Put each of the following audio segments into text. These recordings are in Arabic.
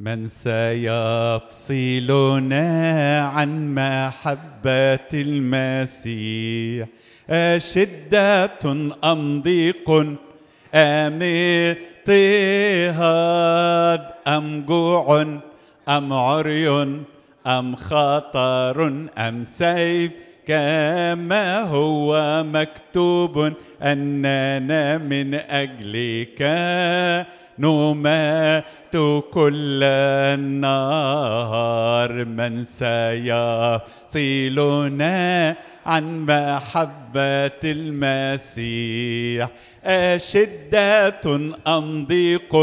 من سيفصلنا عن محبة المسيح أشدة أم ضيق أم اضطهاد أم جوع أم عري أم خطر أم سيف كما هو مكتوب أننا من أجلك نمات كل النهار من سيصلنا عن محبة المسيح أشدة أم ضيق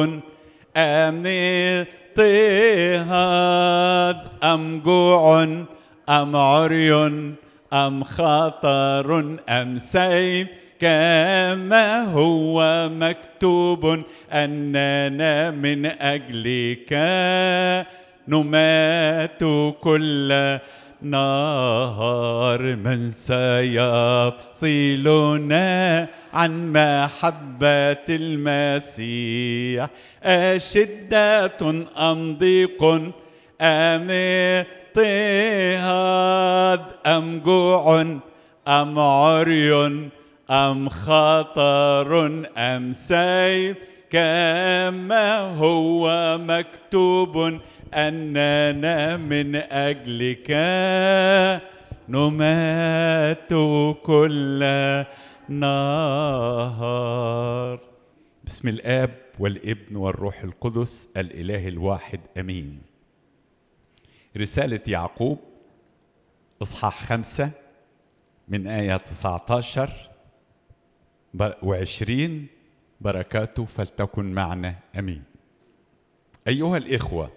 أم اضطهاد أم جوع أم عري أم خطر أم سيف كما هو مكتوب أننا من أجلك نمات كل نهار من سيفصلنا عن محبة المسيح أشدة أم ضيق أم اضطهاد أم جوع أم عري أم خطر أم سيف كما هو مكتوب أننا من أجلك نمات كل نهار بسم الآب والابن والروح القدس الإله الواحد أمين رسالة يعقوب إصحاح خمسة من آية 19 وعشرين بركاته فلتكن معنا امين ايها الاخوه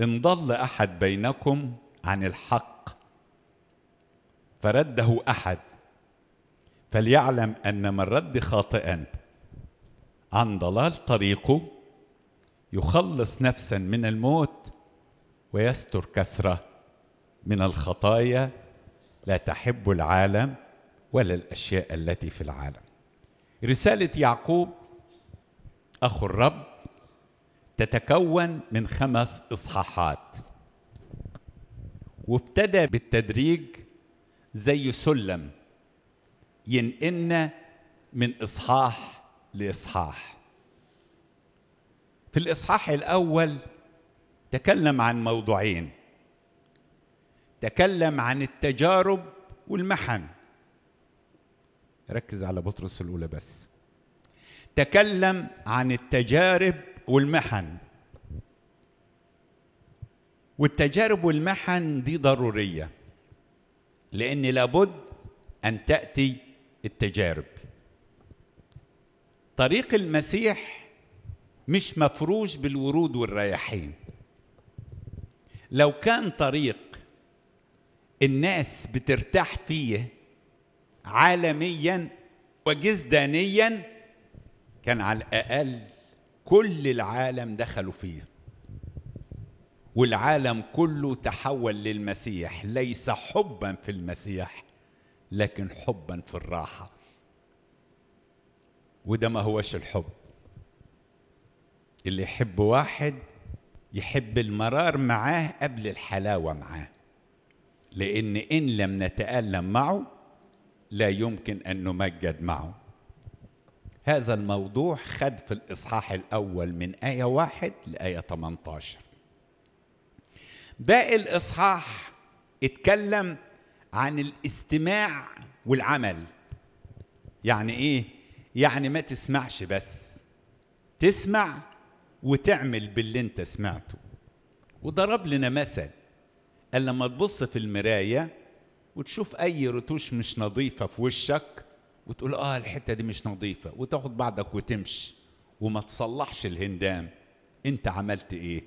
ان ضل احد بينكم عن الحق فرده احد فليعلم ان من رد خاطئا عن ضلال طريقه يخلص نفسا من الموت ويستر كسره من الخطايا لا تحب العالم ولا الاشياء التي في العالم رساله يعقوب اخو الرب تتكون من خمس اصحاحات وابتدى بالتدريج زي سلم ينقلنا من اصحاح لاصحاح في الاصحاح الاول تكلم عن موضوعين تكلم عن التجارب والمحن ركز على بطرس الاولى بس تكلم عن التجارب والمحن والتجارب والمحن دي ضروريه لان لابد ان تاتي التجارب طريق المسيح مش مفروش بالورود والرياحين لو كان طريق الناس بترتاح فيه عالميا وجزدانيا كان على الاقل كل العالم دخلوا فيه والعالم كله تحول للمسيح ليس حبا في المسيح لكن حبا في الراحه وده ما هوش الحب اللي يحب واحد يحب المرار معاه قبل الحلاوه معاه لان ان لم نتالم معه لا يمكن أن نمجد معه هذا الموضوع خد في الإصحاح الأول من آية واحد لآية 18 باقي الإصحاح اتكلم عن الاستماع والعمل يعني إيه؟ يعني ما تسمعش بس تسمع وتعمل باللي انت سمعته وضرب لنا مثل قال لما تبص في المراية وتشوف اي رتوش مش نظيفه في وشك وتقول اه الحته دي مش نظيفه وتاخد بعضك وتمشي وما تصلحش الهندام انت عملت ايه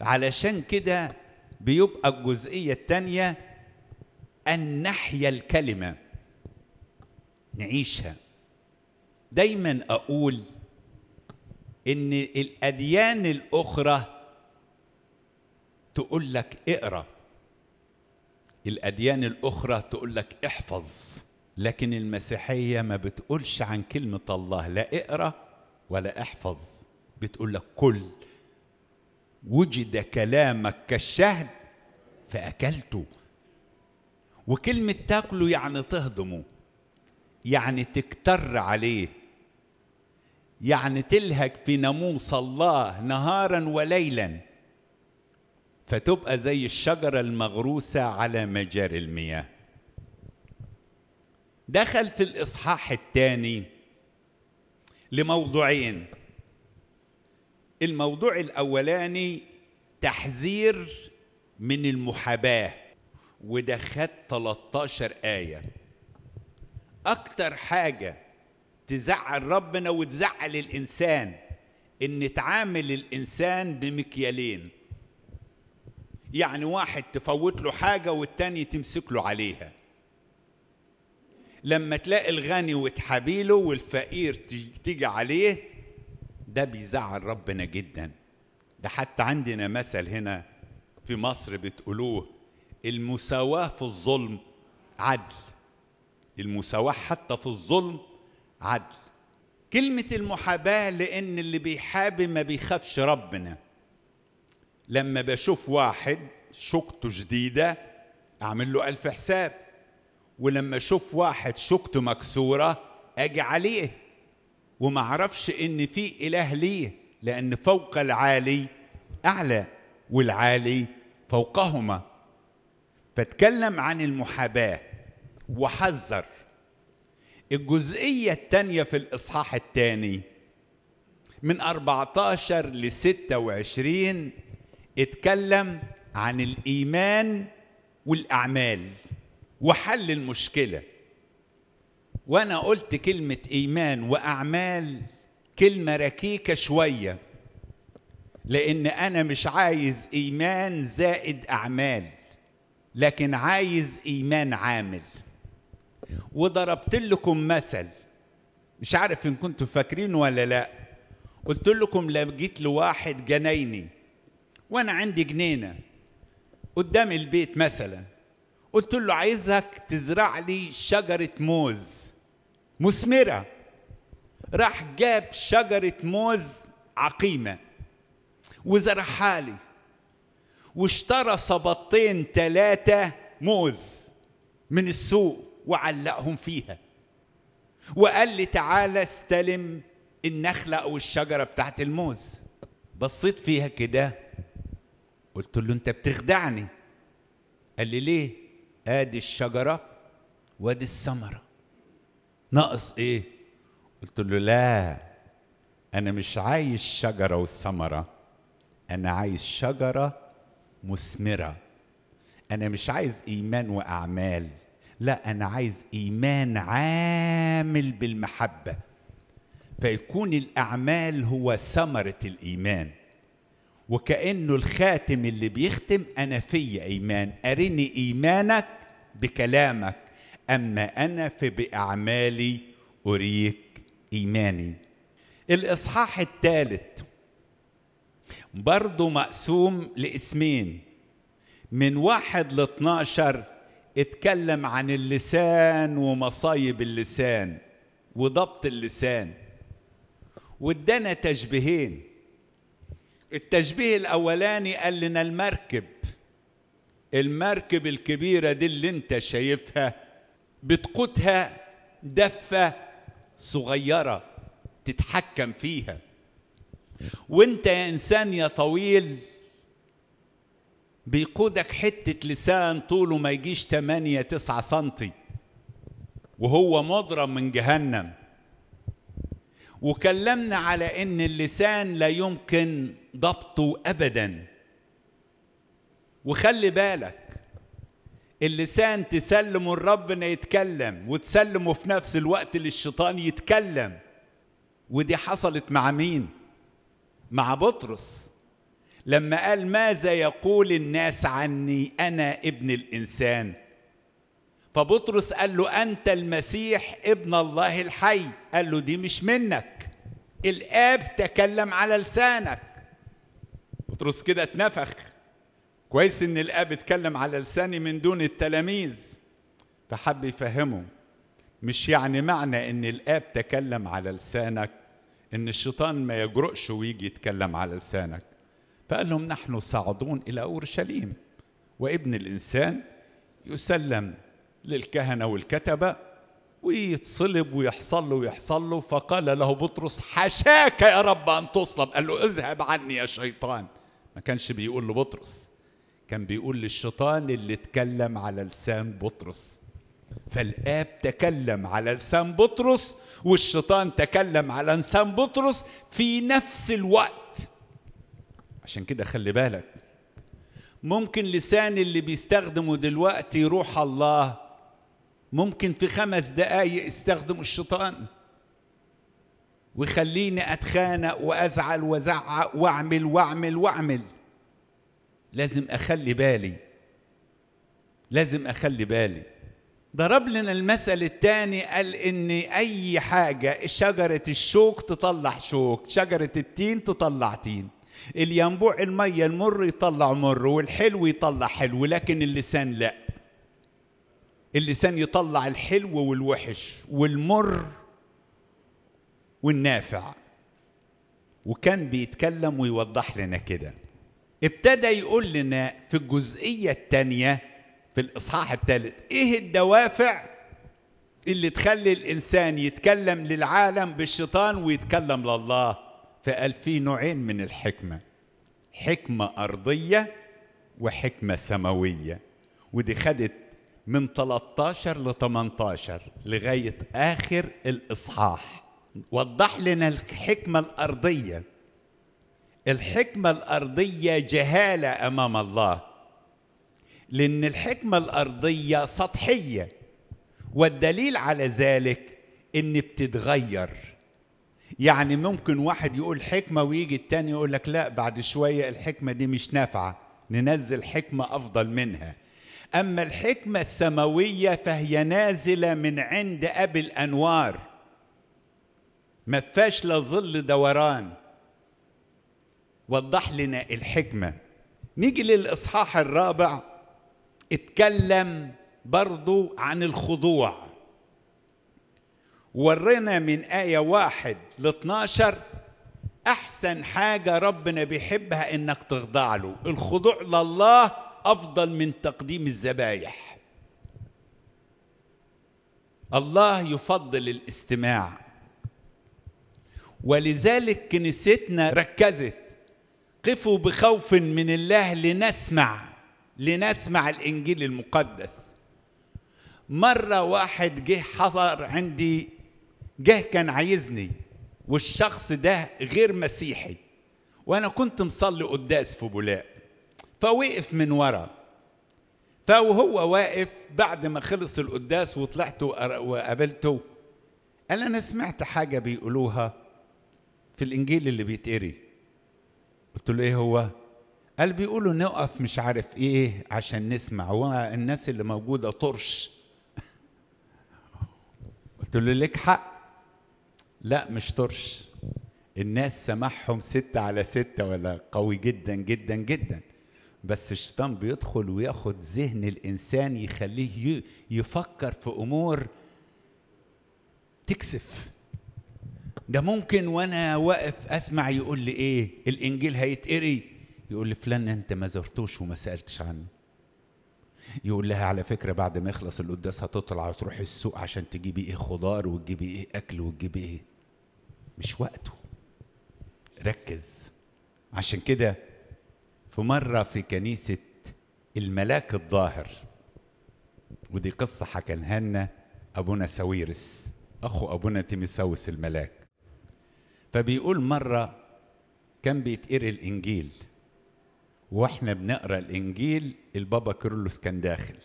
علشان كده بيبقى الجزئيه الثانيه ان نحيا الكلمه نعيشها دايما اقول ان الاديان الاخرى تقول لك اقرا الأديان الأخرى تقول لك احفظ لكن المسيحية ما بتقولش عن كلمة الله لا اقرأ ولا احفظ بتقول لك كل وجد كلامك كالشهد فأكلته وكلمة تاكله يعني تهضمه يعني تكتر عليه يعني تلهج في ناموس الله نهارا وليلا فتبقى زي الشجرة المغروسة على مجاري المياه دخل في الإصحاح الثاني لموضوعين الموضوع الأولاني تحذير من المحاباة ودخلت 13 آية أكتر حاجة تزعل ربنا وتزعل الإنسان إن تعامل الإنسان بمكيالين يعني واحد تفوت له حاجة والتاني تمسك له عليها لما تلاقي الغني وتحابي له والفقير تيجي عليه ده بيزعل ربنا جدا ده حتى عندنا مثل هنا في مصر بتقولوه المساواة في الظلم عدل المساواة حتى في الظلم عدل كلمة المحاباة لأن اللي بيحابي ما بيخافش ربنا لما بشوف واحد شوكته جديدة أعمل له ألف حساب ولما أشوف واحد شوكته مكسورة أجي عليه وما أعرفش إن في إله ليه لأن فوق العالي أعلى والعالي فوقهما فاتكلم عن المحاباة وحذر الجزئية الثانية في الإصحاح الثاني من 14 ل 26 اتكلم عن الايمان والاعمال وحل المشكله وانا قلت كلمه ايمان واعمال كلمه ركيكه شويه لان انا مش عايز ايمان زائد اعمال لكن عايز ايمان عامل وضربت لكم مثل مش عارف ان كنتوا فاكرين ولا لا قلت لكم لما جيت لواحد جنايني وانا عندي جنينه قدام البيت مثلا قلت له عايزك تزرع لي شجره موز مثمره راح جاب شجره موز عقيمه وزرعها لي واشترى صبطين ثلاثه موز من السوق وعلقهم فيها وقال لي تعالى استلم النخله او الشجره بتاعت الموز بصيت فيها كده قلت له انت بتخدعني قال لي ليه ادي الشجره وادي الثمره ناقص ايه قلت له لا انا مش عايز شجره والثمره انا عايز شجره مثمره انا مش عايز ايمان واعمال لا انا عايز ايمان عامل بالمحبه فيكون الاعمال هو ثمره الايمان وكأنه الخاتم اللي بيختم أنا في إيمان أرني إيمانك بكلامك أما أنا فبأعمالي أريك إيماني الإصحاح الثالث برضه مقسوم لاسمين من واحد ل 12 اتكلم عن اللسان ومصايب اللسان وضبط اللسان وادانا تشبيهين التشبيه الاولاني قال لنا المركب المركب الكبيره دي اللي انت شايفها بتقودها دفه صغيره تتحكم فيها وانت يا انسان يا طويل بيقودك حتة لسان طوله ما يجيش 8 9 سنتي وهو مضرب من جهنم وكلمنا على ان اللسان لا يمكن ضبطه ابدا وخلي بالك اللسان تسلمه الرب انه يتكلم وتسلمه في نفس الوقت للشيطان يتكلم ودي حصلت مع مين مع بطرس لما قال ماذا يقول الناس عني انا ابن الانسان فبطرس قال له انت المسيح ابن الله الحي قال له دي مش منك الآب تكلم على لسانك بطرس كده اتنفخ كويس ان الاب اتكلم على لساني من دون التلاميذ فحب يفهمه مش يعني معنى ان الاب تكلم على لسانك ان الشيطان ما يجرؤش ويجي يتكلم على لسانك فقال لهم نحن صاعدون الى اورشليم وابن الانسان يسلم للكهنه والكتبه ويتصلب ويحصل له ويحصل له فقال له بطرس حشاك يا رب أن تصلب قال له اذهب عني يا شيطان ما كانش بيقول لبطرس كان بيقول للشيطان اللي اتكلم على لسان بطرس فالآب تكلم على لسان بطرس والشيطان تكلم على لسان بطرس في نفس الوقت عشان كده خلي بالك ممكن لسان اللي بيستخدمه دلوقتي روح الله ممكن في خمس دقايق استخدم الشيطان ويخليني اتخانق وازعل وازعق واعمل واعمل واعمل لازم اخلي بالي لازم اخلي بالي ضرب لنا المثل الثاني قال ان اي حاجه شجره الشوك تطلع شوك شجره التين تطلع تين الينبوع الميه المر يطلع مر والحلو يطلع حلو لكن اللسان لا اللسان يطلع الحلو والوحش والمر والنافع وكان بيتكلم ويوضح لنا كده ابتدى يقول لنا في الجزئيه الثانيه في الاصحاح الثالث ايه الدوافع اللي تخلي الانسان يتكلم للعالم بالشيطان ويتكلم لله فقال في نوعين من الحكمه حكمه ارضيه وحكمه سماويه ودي خدت من 13 ل 18 لغاية آخر الإصحاح وضح لنا الحكمة الأرضية الحكمة الأرضية جهالة أمام الله لأن الحكمة الأرضية سطحية والدليل على ذلك إن بتتغير يعني ممكن واحد يقول حكمة ويجي التاني يقول لك لا بعد شوية الحكمة دي مش نافعة ننزل حكمة أفضل منها أما الحكمة السماوية فهي نازلة من عند أبي الأنوار ما فيهاش لا ظل دوران وضح لنا الحكمة نيجي للإصحاح الرابع اتكلم برضو عن الخضوع ورنا من آية واحد ل 12 أحسن حاجة ربنا بيحبها إنك تخضع له الخضوع لله أفضل من تقديم الذبايح الله يفضل الاستماع ولذلك كنيستنا ركزت قفوا بخوف من الله لنسمع لنسمع الانجيل المقدس مره واحد جه حضر عندي جه كان عايزني والشخص ده غير مسيحي وانا كنت مصلي قداس في بولاق فوقف من ورا فهو واقف بعد ما خلص القداس وطلعت وقابلته قال انا سمعت حاجه بيقولوها في الانجيل اللي بيتقري قلت له ايه هو قال بيقولوا نقف مش عارف ايه عشان نسمع هو الناس اللي موجوده طرش قلت له لك حق لا مش طرش الناس سمعهم ستة على ستة ولا قوي جدا جدا جدا بس الشيطان بيدخل وياخد ذهن الانسان يخليه يفكر في امور تكسف ده ممكن وانا واقف اسمع يقول لي ايه الانجيل هيتقري يقول لي فلان انت ما زرتوش وما سالتش عنه يقول لها على فكرة بعد ما يخلص القداس هتطلع وتروح السوق عشان تجيبي ايه خضار وتجيبي ايه اكل وتجيبي ايه مش وقته ركز عشان كده في مرة في كنيسة الملاك الظاهر ودي قصة حكاها لنا أبونا ساويرس أخو أبونا تيميساوس الملاك فبيقول مرة كان بيتقري الإنجيل واحنا بنقرا الانجيل البابا كيرلس كان داخل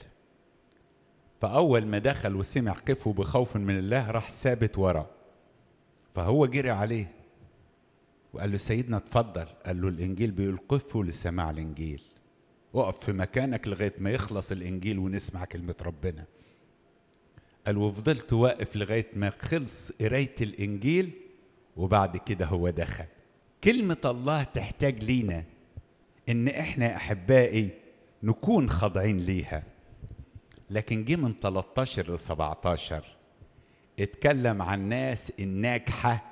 فاول ما دخل وسمع قفه بخوف من الله راح ثابت ورا فهو جري عليه وقال له سيدنا اتفضل قال له الانجيل بيقول قفوا لسماع الانجيل اقف في مكانك لغايه ما يخلص الانجيل ونسمع كلمه ربنا قال وفضلت واقف لغايه ما خلص قرايه الانجيل وبعد كده هو دخل كلمه الله تحتاج لينا ان احنا احبائي نكون خاضعين ليها لكن جه من 13 ل 17 اتكلم عن الناس الناجحه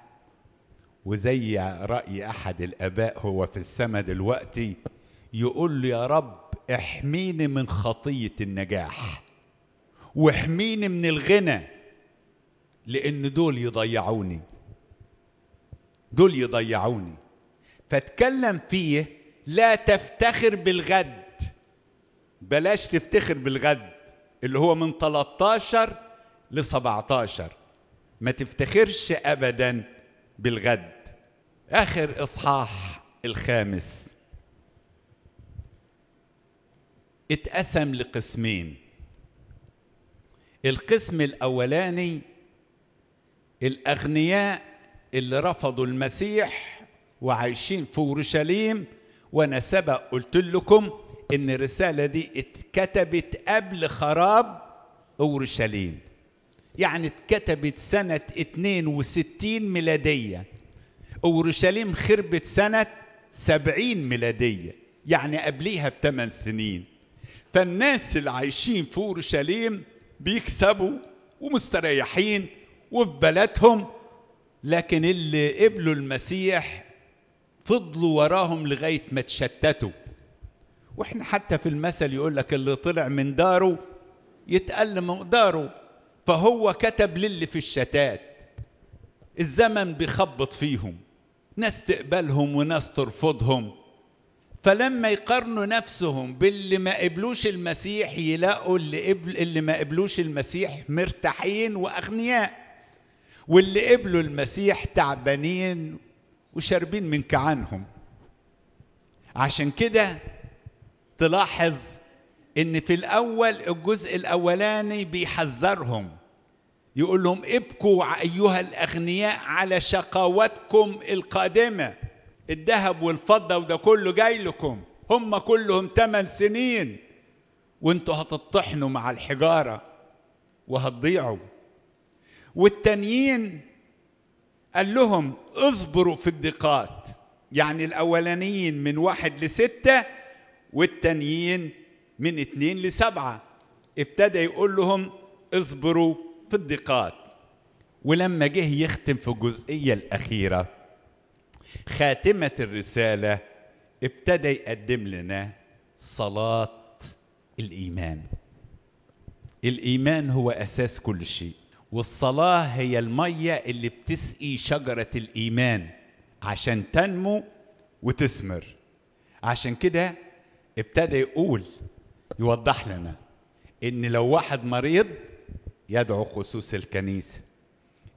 وزي رأي أحد الآباء هو في السماء دلوقتي يقول له يا رب احميني من خطية النجاح واحميني من الغنى لأن دول يضيعوني دول يضيعوني فاتكلم فيه لا تفتخر بالغد بلاش تفتخر بالغد اللي هو من 13 ل 17 ما تفتخرش أبدا بالغد آخر إصحاح الخامس اتقسم لقسمين القسم الأولاني الأغنياء اللي رفضوا المسيح وعايشين في أورشليم وأنا سبق قلت لكم إن الرسالة دي اتكتبت قبل خراب أورشليم يعني اتكتبت سنة 62 ميلادية اورشليم خربت سنه سبعين ميلاديه يعني قبليها بثمان سنين فالناس اللي عايشين في اورشليم بيكسبوا ومستريحين وفي بلدهم لكن اللي قبلوا المسيح فضلوا وراهم لغايه ما تشتتوا واحنا حتى في المثل يقول لك اللي طلع من داره يتقل مقداره فهو كتب للي في الشتات الزمن بيخبط فيهم ناس تقبلهم وناس ترفضهم فلما يقارنوا نفسهم باللي ما قبلوش المسيح يلاقوا اللي قبل اللي ما قبلوش المسيح مرتاحين واغنياء واللي قبلوا المسيح تعبانين وشاربين من كعانهم عشان كده تلاحظ ان في الاول الجزء الاولاني بيحذرهم يقول لهم ابكوا أيها الأغنياء على شقاوتكم القادمة الذهب والفضة وده كله جاي لكم هم كلهم ثمان سنين وانتوا هتطحنوا مع الحجارة وهتضيعوا والتانيين قال لهم اصبروا في الضيقات يعني الأولانيين من واحد لستة والتانيين من اتنين لسبعة ابتدى يقول لهم اصبروا في الضيقات ولما جه يختم في الجزئية الأخيرة خاتمة الرسالة ابتدى يقدم لنا صلاة الإيمان الإيمان هو أساس كل شيء والصلاة هي المية اللي بتسقي شجرة الإيمان عشان تنمو وتثمر عشان كده ابتدى يقول يوضح لنا إن لو واحد مريض يدعو خصوص الكنيسة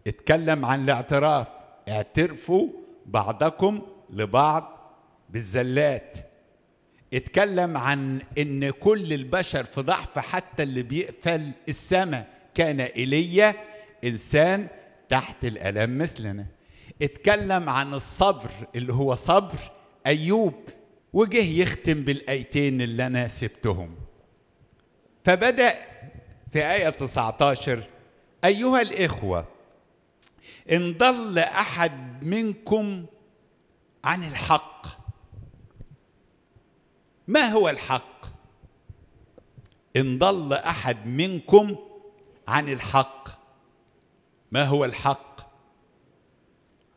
اتكلم عن الاعتراف اعترفوا بعضكم لبعض بالزلات اتكلم عن ان كل البشر في ضعف حتى اللي بيقفل السماء كان ايليا انسان تحت الالام مثلنا اتكلم عن الصبر اللي هو صبر ايوب وجه يختم بالايتين اللي انا سبتهم فبدا في آية 19 أيها الإخوة إن ضل أحد منكم عن الحق ما هو الحق؟ إن ضل أحد منكم عن الحق ما هو الحق؟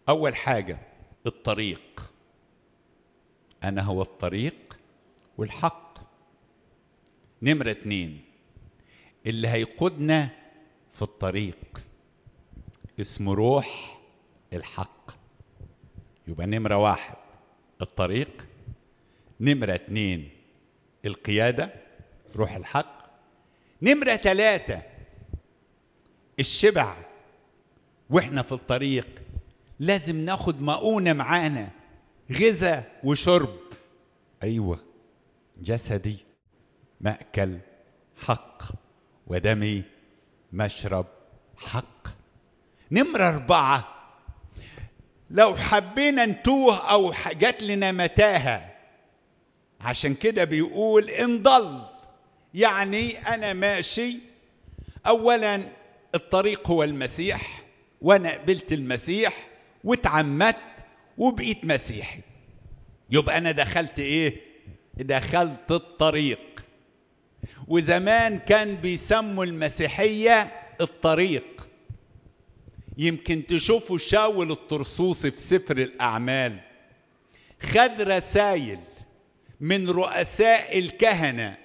أول حاجة الطريق أنا هو الطريق والحق نمرة اتنين اللي هيقودنا في الطريق اسمه روح الحق يبقى نمرة واحد الطريق نمرة اتنين القيادة روح الحق نمرة ثلاثة الشبع واحنا في الطريق لازم ناخد مؤونة معانا غذاء وشرب أيوة جسدي مأكل حق ودمي مشرب حق نمرة أربعة لو حبينا نتوه أو جات لنا متاهة عشان كده بيقول انضل يعني أنا ماشي أولا الطريق هو المسيح وأنا قبلت المسيح واتعمدت وبقيت مسيحي يبقى أنا دخلت إيه؟ دخلت الطريق وزمان كان بيسموا المسيحية الطريق يمكن تشوفوا شاول الطرصوصي في سفر الأعمال خد رسائل من رؤساء الكهنة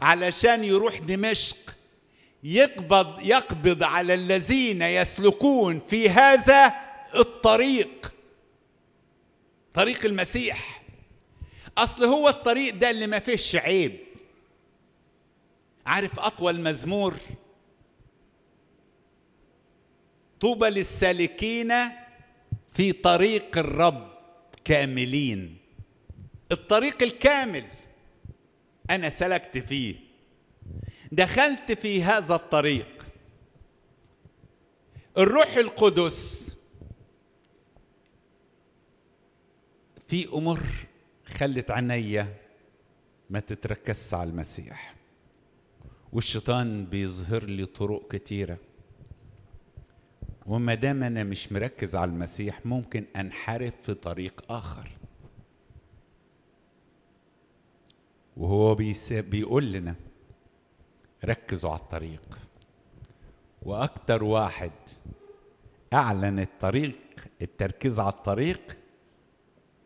علشان يروح دمشق يقبض يقبض على الذين يسلكون في هذا الطريق طريق المسيح اصل هو الطريق ده اللي ما فيهش عيب عارف أطول مزمور طوبى للسالكين في طريق الرب كاملين الطريق الكامل أنا سلكت فيه دخلت في هذا الطريق الروح القدس في أمور خلت عينيا ما تتركزش على المسيح والشيطان بيظهر لي طرق كتيره وما دام انا مش مركز على المسيح ممكن انحرف في طريق اخر وهو بيقول لنا ركزوا على الطريق واكتر واحد اعلن الطريق التركيز على الطريق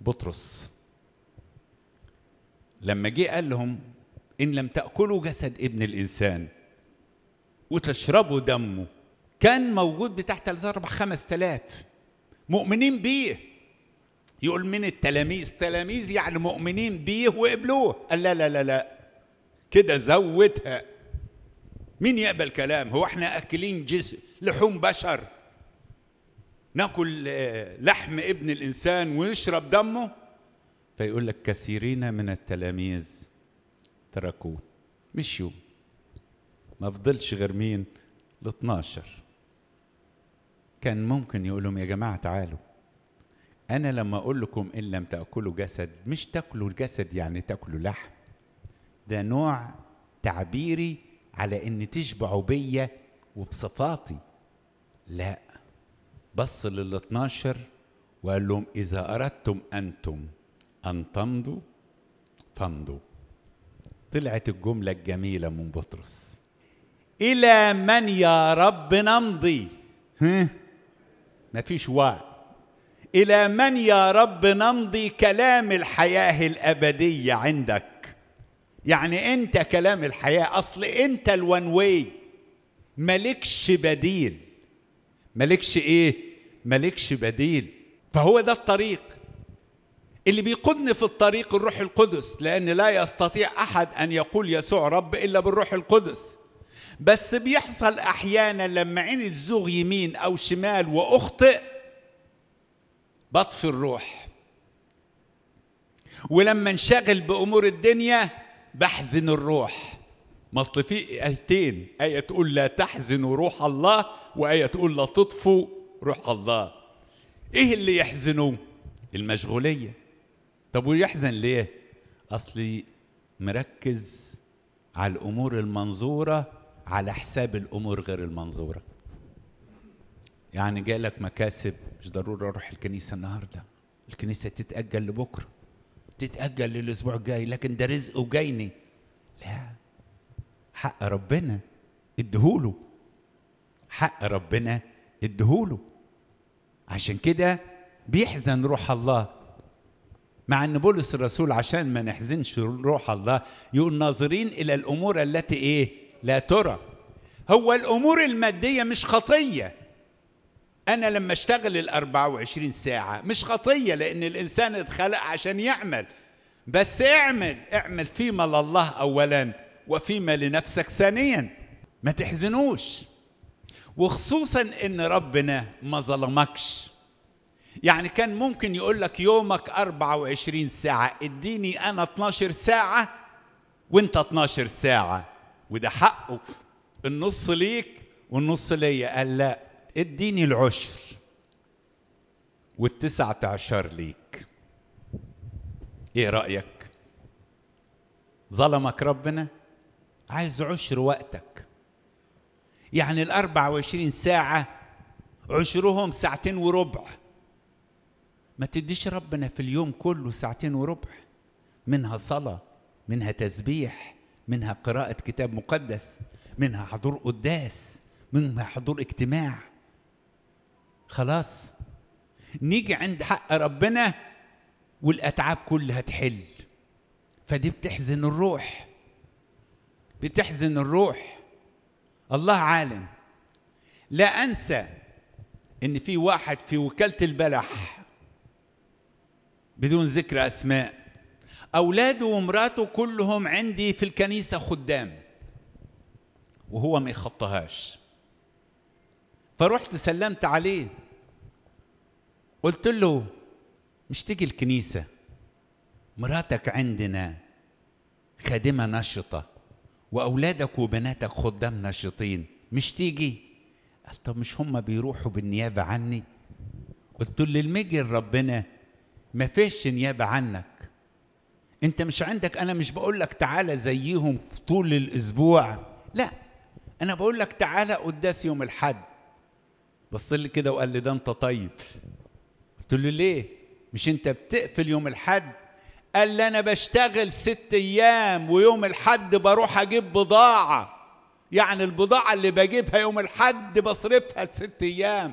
بطرس لما جه قال لهم إن لم تأكلوا جسد ابن الإنسان وتشربوا دمه كان موجود بتاع 3 4 5000 مؤمنين بيه يقول من التلاميذ تلاميذ يعني مؤمنين بيه وقبلوه قال لا لا لا لا كده زودها مين يقبل كلام هو احنا اكلين جسم لحوم بشر ناكل آه، لحم ابن الانسان ونشرب دمه فيقول لك كثيرين من التلاميذ تركوه مشيوا ما فضلش غير مين ال 12 كان ممكن يقول لهم يا جماعه تعالوا انا لما اقول لكم ان لم تاكلوا جسد مش تاكلوا الجسد يعني تاكلوا لحم ده نوع تعبيري على ان تشبعوا بيا وبصفاتي لا بص لل 12 وقال لهم اذا اردتم انتم ان تمضوا فامضوا طلعت الجملة الجميلة من بطرس إلى من يا رب نمضي مفيش وعي إلى من يا رب نمضي كلام الحياة الأبدية عندك يعني أنت كلام الحياة أصل أنت الون واي مالكش بديل مالكش إيه مالكش بديل فهو ده الطريق اللي بيقودني في الطريق الروح القدس لأن لا يستطيع أحد أن يقول يسوع رب إلا بالروح القدس بس بيحصل أحيانا لما عيني تزوغ يمين أو شمال وأخطئ بطفي الروح ولما انشغل بأمور الدنيا بحزن الروح ما اصل في ايتين ايه تقول لا تحزنوا روح الله وايه تقول لا تطفوا روح الله ايه اللي يحزنوه المشغوليه طب ويحزن ليه اصلي مركز على الامور المنظوره على حساب الامور غير المنظوره يعني جالك مكاسب مش ضروري اروح الكنيسه النهارده الكنيسه تتاجل لبكره تتاجل للاسبوع الجاي لكن ده رزق وجايني لا حق ربنا اديهوله حق ربنا اديهوله عشان كده بيحزن روح الله مع ان بولس الرسول عشان ما نحزنش روح الله يقول ناظرين الى الامور التي ايه لا ترى هو الامور الماديه مش خطيه انا لما اشتغل ال 24 ساعه مش خطيه لان الانسان اتخلق عشان يعمل بس اعمل اعمل فيما لله اولا وفيما لنفسك ثانيا ما تحزنوش وخصوصا ان ربنا ما ظلمكش يعني كان ممكن يقول لك يومك 24 ساعة اديني أنا 12 ساعة وأنت 12 ساعة وده حقه النص ليك والنص ليا قال لا اديني العشر والتسعة عشر ليك ايه رأيك ظلمك ربنا عايز عشر وقتك يعني الأربع وعشرين ساعة عشرهم ساعتين وربع ما تديش ربنا في اليوم كله ساعتين وربع منها صلاة منها تسبيح منها قراءة كتاب مقدس منها حضور قداس منها حضور اجتماع خلاص نيجي عند حق ربنا والأتعاب كلها تحل فدي بتحزن الروح بتحزن الروح الله عالم لا أنسى إن في واحد في وكالة البلح بدون ذكر أسماء أولاده ومراته كلهم عندي في الكنيسة خدام وهو ما يخطهاش فرحت سلمت عليه قلت له مش تيجي الكنيسة مراتك عندنا خادمة نشطة وأولادك وبناتك خدام نشطين مش تيجي قال طب مش هم بيروحوا بالنيابة عني قلت له المجل ربنا ما فيش نيابة عنك انت مش عندك انا مش بقول لك تعالى زيهم طول الاسبوع لا انا بقول لك تعالى قداس يوم الحد بص لي كده وقال لي ده انت طيب قلت له ليه مش انت بتقفل يوم الحد قال لي انا بشتغل ست ايام ويوم الحد بروح اجيب بضاعه يعني البضاعه اللي بجيبها يوم الحد بصرفها ست ايام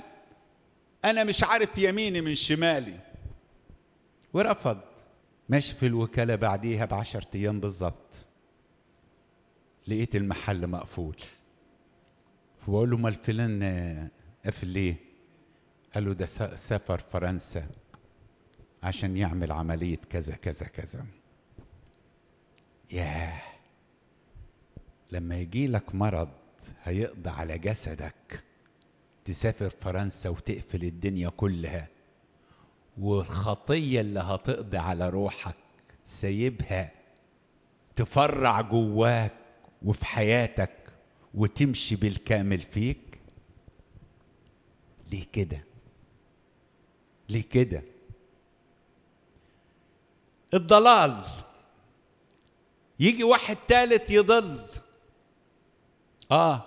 انا مش عارف يميني من شمالي ورفض ماشي في الوكالة بعديها بعشرة أيام بالظبط لقيت المحل مقفول فبقول له امال فلان قافل ليه؟ قال له ده سافر فرنسا عشان يعمل عملية كذا كذا كذا ياه لما يجي لك مرض هيقضي على جسدك تسافر فرنسا وتقفل الدنيا كلها والخطية اللي هتقضي على روحك سايبها تفرع جواك وفي حياتك وتمشي بالكامل فيك ليه كده ليه كده الضلال يجي واحد تالت يضل اه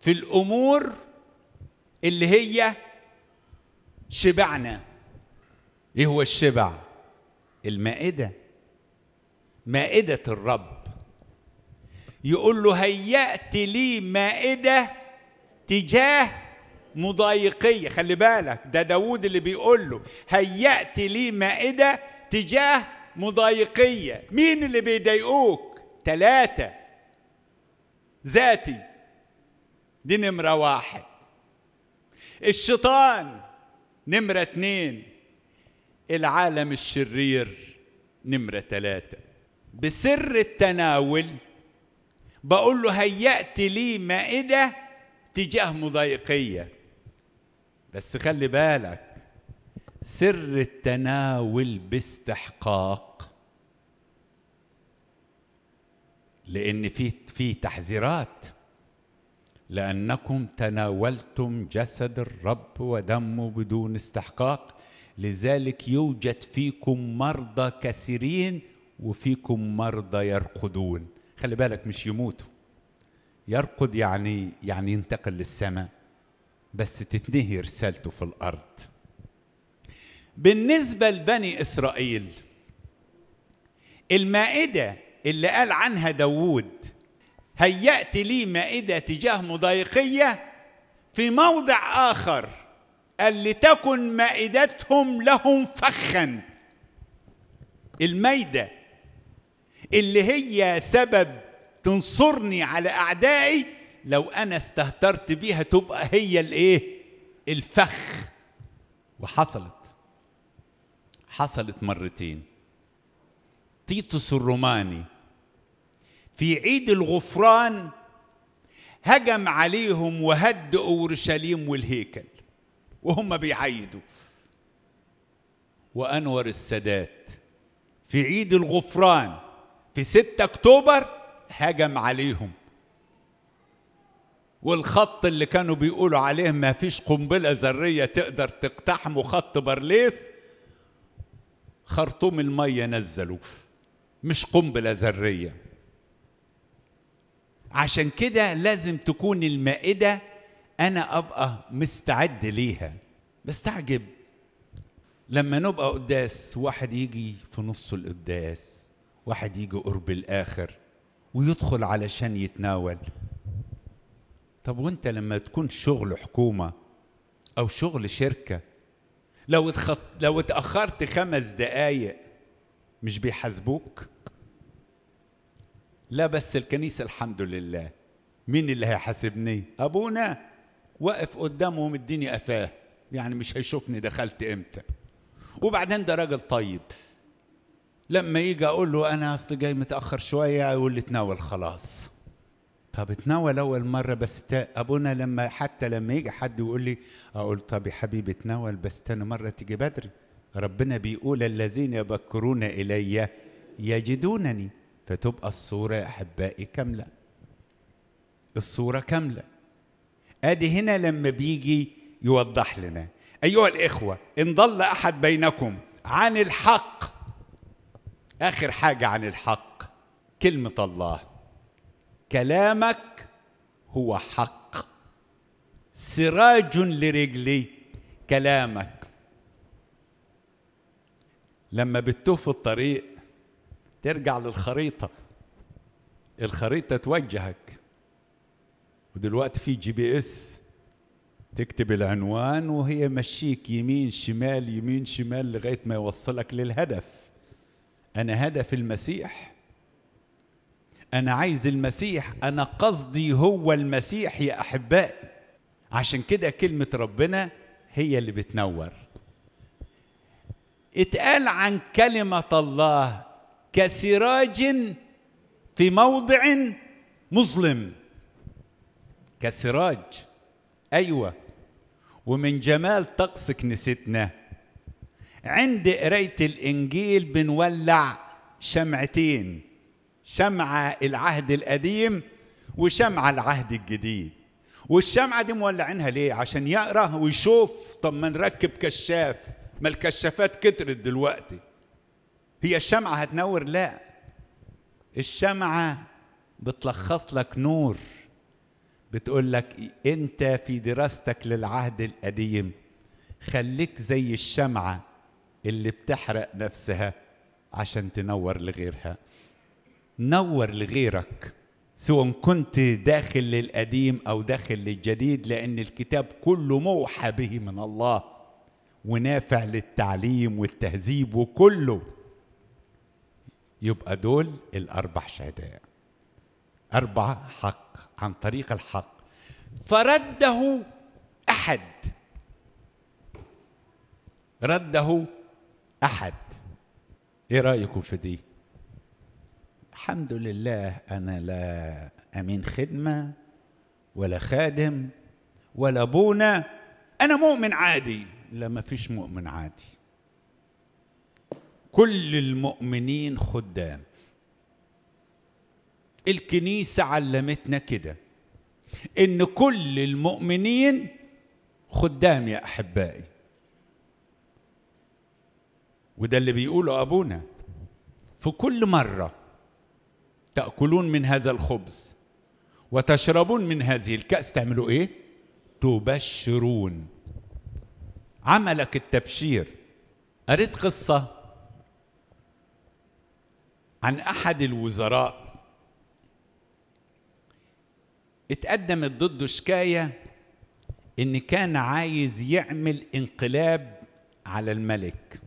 في الامور اللي هي شبعنا ايه هو الشبع المائده مائده الرب يقول له هيأت لي مائده تجاه مضايقيه خلي بالك ده داوود اللي بيقول له هيأت لي مائده تجاه مضايقيه مين اللي بيضايقوك ثلاثه ذاتي دي نمره واحد الشيطان نمرة اتنين العالم الشرير نمرة ثلاثة بسر التناول بقول له هيأت لي مائدة تجاه مضايقية بس خلي بالك سر التناول باستحقاق لأن في في تحذيرات لأنكم تناولتم جسد الرب ودمه بدون استحقاق لذلك يوجد فيكم مرضى كثيرين وفيكم مرضى يرقدون خلي بالك مش يموتوا يرقد يعني يعني ينتقل للسماء بس تتنهي رسالته في الارض بالنسبه لبني اسرائيل المائده اللي قال عنها داوود هيأت لي مائده تجاه مضايقيه في موضع اخر قال لتكن مائدتهم لهم فخا المايدة اللي هي سبب تنصرني على أعدائي لو أنا استهترت بيها تبقى هي الإيه الفخ وحصلت حصلت مرتين تيتوس الروماني في عيد الغفران هجم عليهم وهد اورشليم والهيكل وهم بيعيدوا وأنور السادات في عيد الغفران في 6 أكتوبر هجم عليهم والخط اللي كانوا بيقولوا عليه ما فيش قنبلة ذرية تقدر تقتحمه خط برليف خرطوم المية نزلوا مش قنبلة ذرية عشان كده لازم تكون المائدة انا ابقى مستعد ليها بستعجب لما نبقى قداس واحد يجي في نص القداس واحد يجي قرب الاخر ويدخل علشان يتناول طب وانت لما تكون شغل حكومه او شغل شركه لو اتخط... لو اتاخرت خمس دقايق مش بيحاسبوك لا بس الكنيسه الحمد لله مين اللي هيحاسبني ابونا واقف قدامه ومديني قفاه يعني مش هيشوفني دخلت امتى وبعدين ده راجل طيب لما يجي اقول له انا اصل جاي متاخر شويه يقول لي تناول خلاص طب تناول اول مره بس ابونا لما حتى لما يجي حد يقول لي اقول طب يا حبيبي تناول بس تاني مره تيجي بدري ربنا بيقول الذين يبكرون الي يجدونني فتبقى الصوره يا احبائي كامله الصوره كامله ادي هنا لما بيجي يوضح لنا ايها الاخوه ان ضل احد بينكم عن الحق اخر حاجه عن الحق كلمه الله كلامك هو حق سراج لرجلي كلامك لما بتوه في الطريق ترجع للخريطه الخريطه توجهك ودلوقتي في جي بي اس تكتب العنوان وهي مشيك يمين شمال يمين شمال لغايه ما يوصلك للهدف انا هدف المسيح انا عايز المسيح انا قصدي هو المسيح يا احبائي عشان كده كلمه ربنا هي اللي بتنور اتقال عن كلمه الله كسراج في موضع مظلم كسراج أيوة ومن جمال طقس كنيستنا عند قراية الإنجيل بنولع شمعتين شمعة العهد القديم وشمعة العهد الجديد والشمعة دي مولعينها ليه عشان يقرأ ويشوف طب ما نركب كشاف ما الكشافات كترت دلوقتي هي الشمعة هتنور لا الشمعة بتلخص لك نور بتقول لك انت في دراستك للعهد القديم خليك زي الشمعة اللي بتحرق نفسها عشان تنور لغيرها نور لغيرك سواء كنت داخل للقديم او داخل للجديد لان الكتاب كله موحى به من الله ونافع للتعليم والتهذيب وكله يبقى دول الاربع شهداء اربع حق عن طريق الحق فرده احد رده احد ايه رايكم في دي الحمد لله انا لا امين خدمه ولا خادم ولا بونا انا مؤمن عادي لا ما فيش مؤمن عادي كل المؤمنين خدام الكنيسة علمتنا كده إن كل المؤمنين خدام يا أحبائي وده اللي بيقوله أبونا في كل مرة تأكلون من هذا الخبز وتشربون من هذه الكأس تعملوا إيه؟ تبشرون عملك التبشير قريت قصة عن أحد الوزراء اتقدمت ضده شكاية إن كان عايز يعمل انقلاب على الملك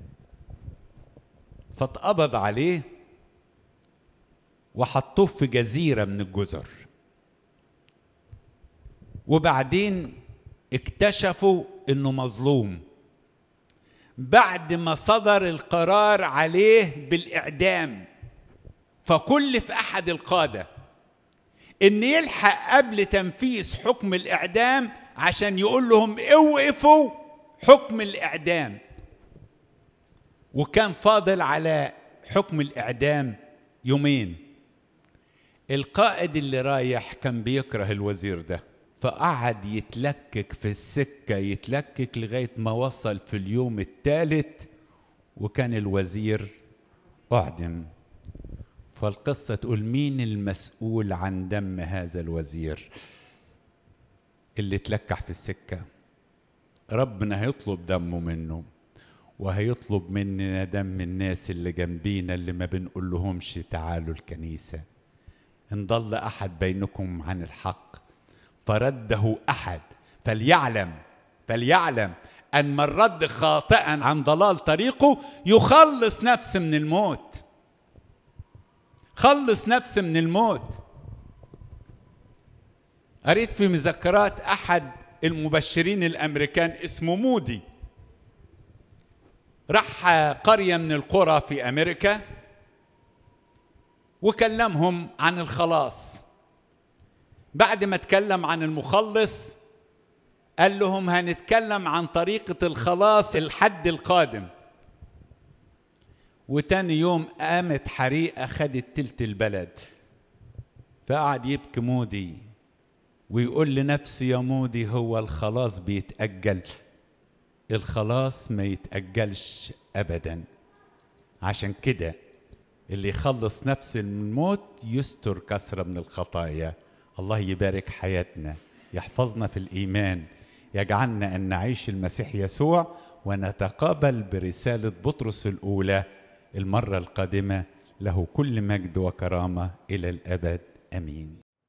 فاتقبض عليه وحطوه في جزيرة من الجزر وبعدين اكتشفوا انه مظلوم بعد ما صدر القرار عليه بالاعدام فكلف احد القاده ان يلحق قبل تنفيذ حكم الاعدام عشان يقول لهم اوقفوا حكم الاعدام وكان فاضل على حكم الاعدام يومين القائد اللي رايح كان بيكره الوزير ده فقعد يتلكك في السكة يتلكك لغاية ما وصل في اليوم الثالث وكان الوزير أعدم فالقصة تقول مين المسؤول عن دم هذا الوزير اللي تلكح في السكة ربنا هيطلب دمه منه وهيطلب مننا دم الناس اللي جنبينا اللي ما بنقول لهمش تعالوا الكنيسة إن ضل أحد بينكم عن الحق فرده أحد فليعلم فليعلم أن من رد خاطئا عن ضلال طريقه يخلص نفسه من الموت خلص نفسي من الموت قريت في مذكرات احد المبشرين الامريكان اسمه مودي راح قريه من القرى في امريكا وكلمهم عن الخلاص بعد ما اتكلم عن المخلص قال لهم هنتكلم عن طريقه الخلاص الحد القادم وتاني يوم قامت حريقة خدت تلت البلد فقعد يبكي مودي ويقول لنفسه يا مودي هو الخلاص بيتأجل الخلاص ما يتأجلش أبدا عشان كده اللي يخلص نفس الموت يستر كسرة من الخطايا الله يبارك حياتنا يحفظنا في الإيمان يجعلنا أن نعيش المسيح يسوع ونتقابل برسالة بطرس الأولى المرة القادمة له كل مجد وكرامة إلى الأبد آمين